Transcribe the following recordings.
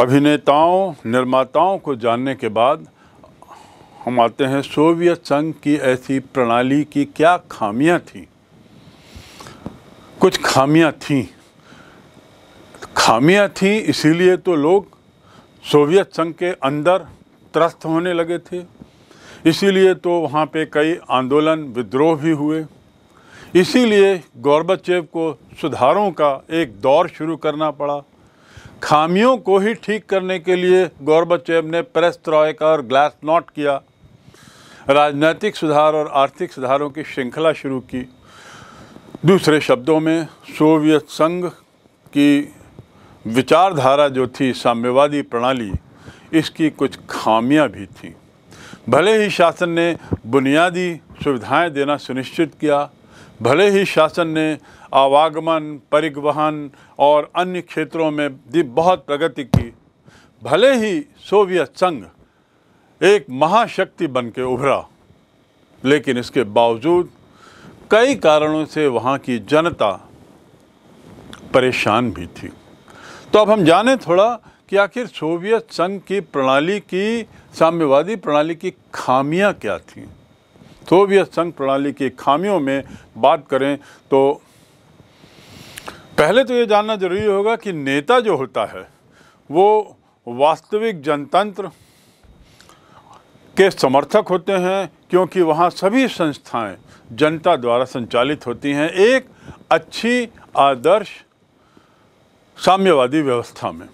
अभिनेताओं निर्माताओं को जानने के बाद हम आते हैं सोवियत संघ की ऐसी प्रणाली की क्या खामियां थी कुछ खामियां थीं खामियां थीं इसीलिए तो लोग सोवियत संघ के अंदर त्रस्त होने लगे थे इसीलिए तो वहाँ पे कई आंदोलन विद्रोह भी हुए इसीलिए गौरबचेव को सुधारों का एक दौर शुरू करना पड़ा खामियों को ही ठीक करने के लिए गौरबचैब ने प्रेस त्रॉय का और ग्लास नॉट किया राजनीतिक सुधार और आर्थिक सुधारों की श्रृंखला शुरू की दूसरे शब्दों में सोवियत संघ की विचारधारा जो थी साम्यवादी प्रणाली इसकी कुछ खामियां भी थीं भले ही शासन ने बुनियादी सुविधाएं देना सुनिश्चित किया भले ही शासन ने आवागमन परिवहन और अन्य क्षेत्रों में भी बहुत प्रगति की भले ही सोवियत संघ एक महाशक्ति बन के उभरा लेकिन इसके बावजूद कई कारणों से वहाँ की जनता परेशान भी थी तो अब हम जाने थोड़ा कि आखिर सोवियत संघ की प्रणाली की साम्यवादी प्रणाली की खामियां क्या थीं सोवियत संघ प्रणाली की खामियों में बात करें तो पहले तो ये जानना ज़रूरी होगा कि नेता जो होता है वो वास्तविक जनतंत्र के समर्थक होते हैं क्योंकि वहाँ सभी संस्थाएं जनता द्वारा संचालित होती हैं एक अच्छी आदर्श साम्यवादी व्यवस्था में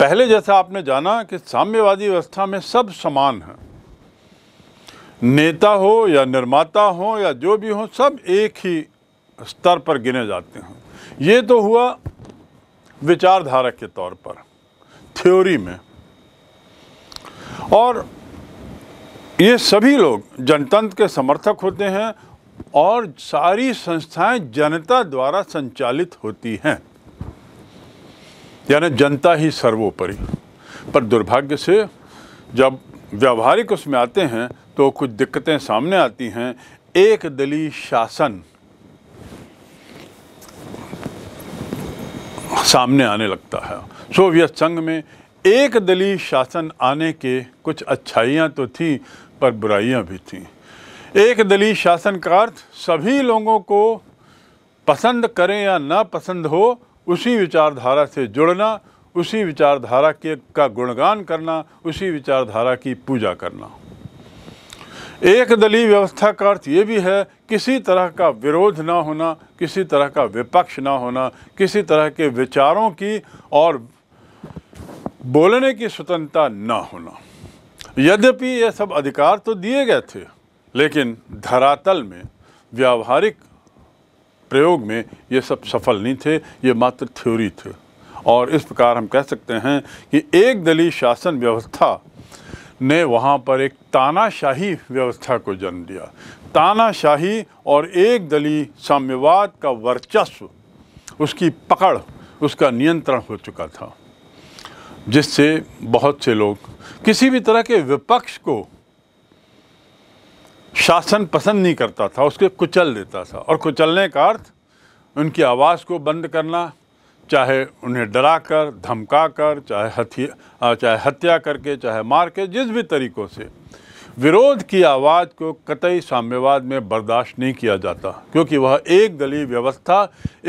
पहले जैसा आपने जाना कि साम्यवादी व्यवस्था में सब समान हैं नेता हो या निर्माता हो या जो भी हो सब एक ही स्तर पर गिने जाते हैं ये तो हुआ विचारधारा के तौर पर थ्योरी में और ये सभी लोग जनतंत्र के समर्थक होते हैं और सारी संस्थाएं जनता द्वारा संचालित होती हैं यानी जनता ही सर्वोपरि पर दुर्भाग्य से जब व्यावहारिक उसमें आते हैं तो कुछ दिक्कतें सामने आती हैं एक दली शासन सामने आने लगता है सोवियत संघ में एक दली शासन आने के कुछ अच्छाइयाँ तो थी पर बुराइयां भी थीं एक दली शासन का अर्थ सभी लोगों को पसंद करें या ना पसंद हो उसी विचारधारा से जुड़ना उसी विचारधारा के का गुणगान करना उसी विचारधारा की पूजा करना एक दलीय व्यवस्था का अर्थ ये भी है किसी तरह का विरोध ना होना किसी तरह का विपक्ष ना होना किसी तरह के विचारों की और बोलने की स्वतंत्रता ना होना यद्यपि ये सब अधिकार तो दिए गए थे लेकिन धरातल में व्यावहारिक प्रयोग में ये सब सफल नहीं थे ये मात्र थ्योरी थे और इस प्रकार हम कह सकते हैं कि एक दलीय शासन व्यवस्था ने वहाँ पर एक तानाशाही व्यवस्था को जन्म दिया तानाशाही और एक दली साम्यवाद का वर्चस्व उसकी पकड़ उसका नियंत्रण हो चुका था जिससे बहुत से लोग किसी भी तरह के विपक्ष को शासन पसंद नहीं करता था उसके कुचल देता था और कुचलने का अर्थ उनकी आवाज़ को बंद करना चाहे उन्हें डरा कर धमका कर चाहे हथिया चाहे हत्या करके चाहे मार के जिस भी तरीक़ों से विरोध की आवाज़ को कतई साम्यवाद में बर्दाश्त नहीं किया जाता क्योंकि वह एक दलीय व्यवस्था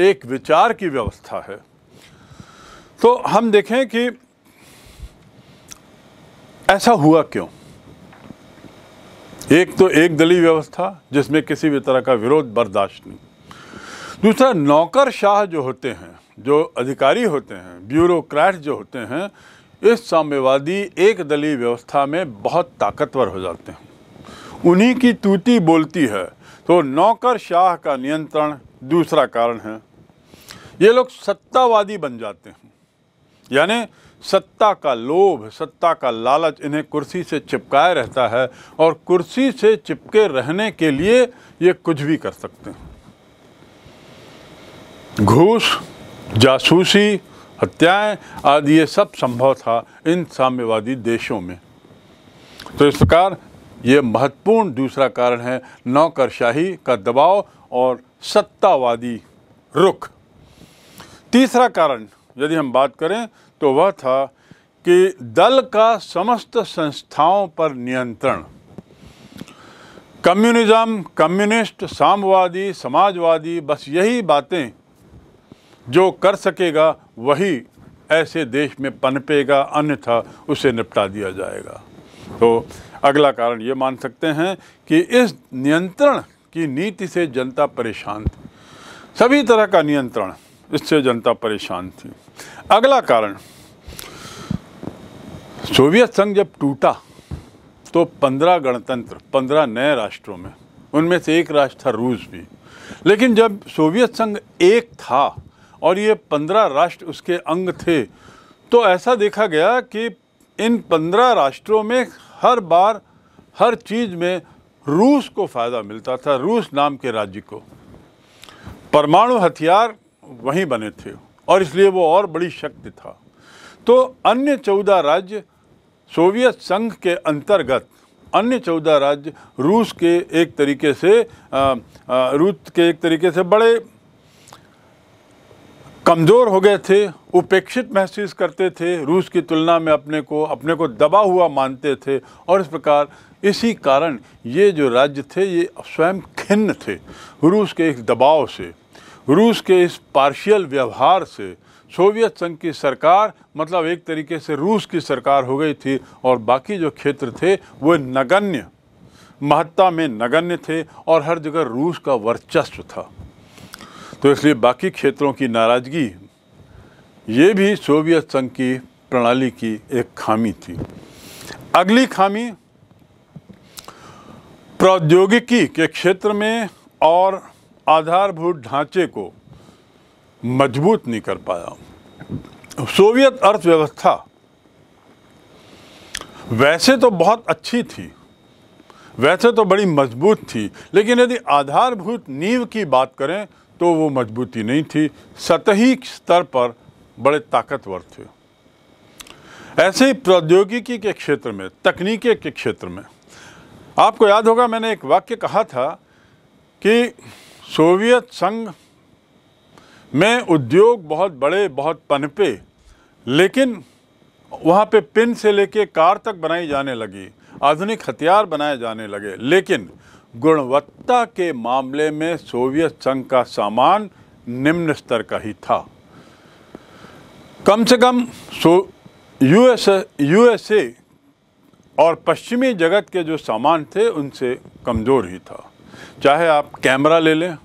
एक विचार की व्यवस्था है तो हम देखें कि ऐसा हुआ क्यों एक तो एक दलीय व्यवस्था जिसमें किसी भी तरह का विरोध बर्दाश्त नहीं दूसरा नौकर शाह जो होते हैं जो अधिकारी होते हैं ब्यूरोक्रैट जो होते हैं इस साम्यवादी एक दलीय व्यवस्था में बहुत ताकतवर हो जाते हैं उन्हीं की तूती बोलती है तो नौकर शाह का नियंत्रण दूसरा कारण है ये लोग सत्तावादी बन जाते हैं यानी सत्ता का लोभ सत्ता का लालच इन्हें कुर्सी से चिपकाए रहता है और कुर्सी से चिपके रहने के लिए ये कुछ भी कर सकते हैं घूस जासूसी हत्याएं आदि ये सब संभव था इन साम्यवादी देशों में तो इस प्रकार ये महत्वपूर्ण दूसरा कारण है नौकरशाही का दबाव और सत्तावादी रुख तीसरा कारण यदि हम बात करें तो वह था कि दल का समस्त संस्थाओं पर नियंत्रण कम्युनिज्म कम्युनिस्ट साम्यवादी समाजवादी बस यही बातें जो कर सकेगा वही ऐसे देश में पनपेगा अन्यथा उसे निपटा दिया जाएगा तो अगला कारण ये मान सकते हैं कि इस नियंत्रण की नीति से जनता परेशान थी सभी तरह का नियंत्रण इससे जनता परेशान थी अगला कारण सोवियत संघ जब टूटा तो पंद्रह गणतंत्र पंद्रह नए राष्ट्रों में उनमें से एक राष्ट्र था रूस भी लेकिन जब सोवियत संघ एक था और ये पंद्रह राष्ट्र उसके अंग थे तो ऐसा देखा गया कि इन पंद्रह राष्ट्रों में हर बार हर चीज़ में रूस को फ़ायदा मिलता था रूस नाम के राज्य को परमाणु हथियार वहीं बने थे और इसलिए वो और बड़ी शक्ति था तो अन्य चौदह राज्य सोवियत संघ के अंतर्गत अन्य चौदह राज्य रूस के एक तरीके से रूस के एक तरीके से बड़े कमज़ोर हो गए थे उपेक्षित महसूस करते थे रूस की तुलना में अपने को अपने को दबा हुआ मानते थे और इस प्रकार इसी कारण ये जो राज्य थे ये स्वयं खिन्न थे रूस के इस दबाव से रूस के इस पार्शियल व्यवहार से सोवियत संघ की सरकार मतलब एक तरीके से रूस की सरकार हो गई थी और बाकी जो क्षेत्र थे वो नगण्य महत्ता में नगण्य थे और हर जगह रूस का वर्चस्व था तो इसलिए बाकी क्षेत्रों की नाराज़गी ये भी सोवियत संघ की प्रणाली की एक खामी थी अगली खामी प्रौद्योगिकी के क्षेत्र में और आधारभूत ढांचे को मजबूत नहीं कर पाया सोवियत अर्थव्यवस्था वैसे तो बहुत अच्छी थी वैसे तो बड़ी मजबूत थी लेकिन यदि आधारभूत नींव की बात करें तो वो मजबूती नहीं थी सतही स्तर पर बड़े ताकतवर थे ऐसे ही प्रौद्योगिकी के क्षेत्र में तकनीकी के क्षेत्र में आपको याद होगा मैंने एक वाक्य कहा था कि सोवियत संघ में उद्योग बहुत बड़े बहुत पनपे लेकिन वहाँ पे पिन से लेके कार तक बनाई जाने लगी आधुनिक हथियार बनाए जाने लगे लेकिन गुणवत्ता के मामले में सोवियत संघ का सामान निम्न स्तर का ही था कम से कम सो यूएस यूएसए और पश्चिमी जगत के जो सामान थे उनसे कमज़ोर ही था चाहे आप कैमरा ले लें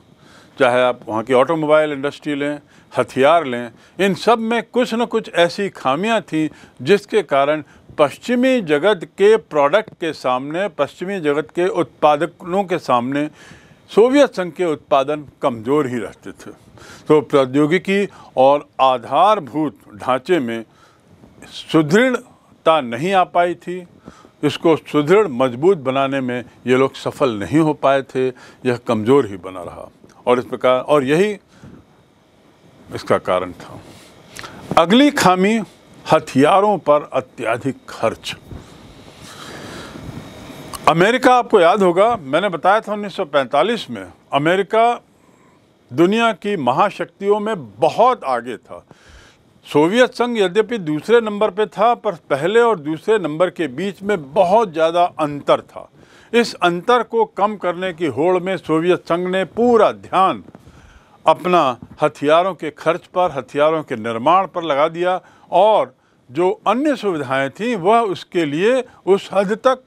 चाहे आप वहाँ की ऑटोमोबाइल इंडस्ट्री लें हथियार लें इन सब में कुछ न कुछ ऐसी खामियां थीं जिसके कारण पश्चिमी जगत के प्रोडक्ट के सामने पश्चिमी जगत के उत्पादकों के सामने सोवियत संघ के उत्पादन कमज़ोर ही रहते थे तो प्रौद्योगिकी और आधारभूत ढांचे में सुदृढ़ता नहीं आ पाई थी इसको सुदृढ़ मजबूत बनाने में ये लोग सफल नहीं हो पाए थे यह कमज़ोर ही बना रहा और इस प्रकार और यही इसका कारण था अगली खामी हथियारों पर अत्यधिक खर्च अमेरिका आपको याद होगा मैंने बताया था 1945 में अमेरिका दुनिया की महाशक्तियों में बहुत आगे था सोवियत संघ यद्यपि दूसरे नंबर पे था पर पहले और दूसरे नंबर के बीच में बहुत ज़्यादा अंतर था इस अंतर को कम करने की होड़ में सोवियत संघ ने पूरा ध्यान अपना हथियारों के खर्च पर हथियारों के निर्माण पर लगा दिया और जो अन्य सुविधाएं थीं वह उसके लिए उस हद तक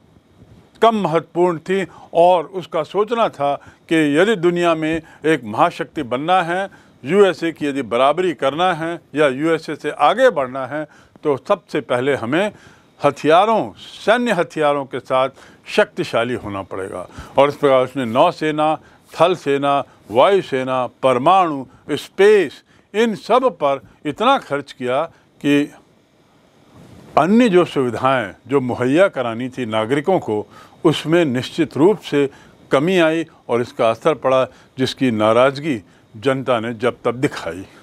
कम महत्वपूर्ण थी और उसका सोचना था कि यदि दुनिया में एक महाशक्ति बनना है यूएसए की यदि बराबरी करना है या यूएसए से आगे बढ़ना है तो सबसे पहले हमें हथियारों सैन्य हथियारों के साथ शक्तिशाली होना पड़ेगा और इस प्रकार उसने नौसेना थल सेना वायुसेना परमाणु स्पेस इन सब पर इतना खर्च किया कि अन्य जो सुविधाएं जो मुहैया करानी थी नागरिकों को उसमें निश्चित रूप से कमी आई और इसका असर पड़ा जिसकी नाराज़गी जनता ने जब तब दिखाई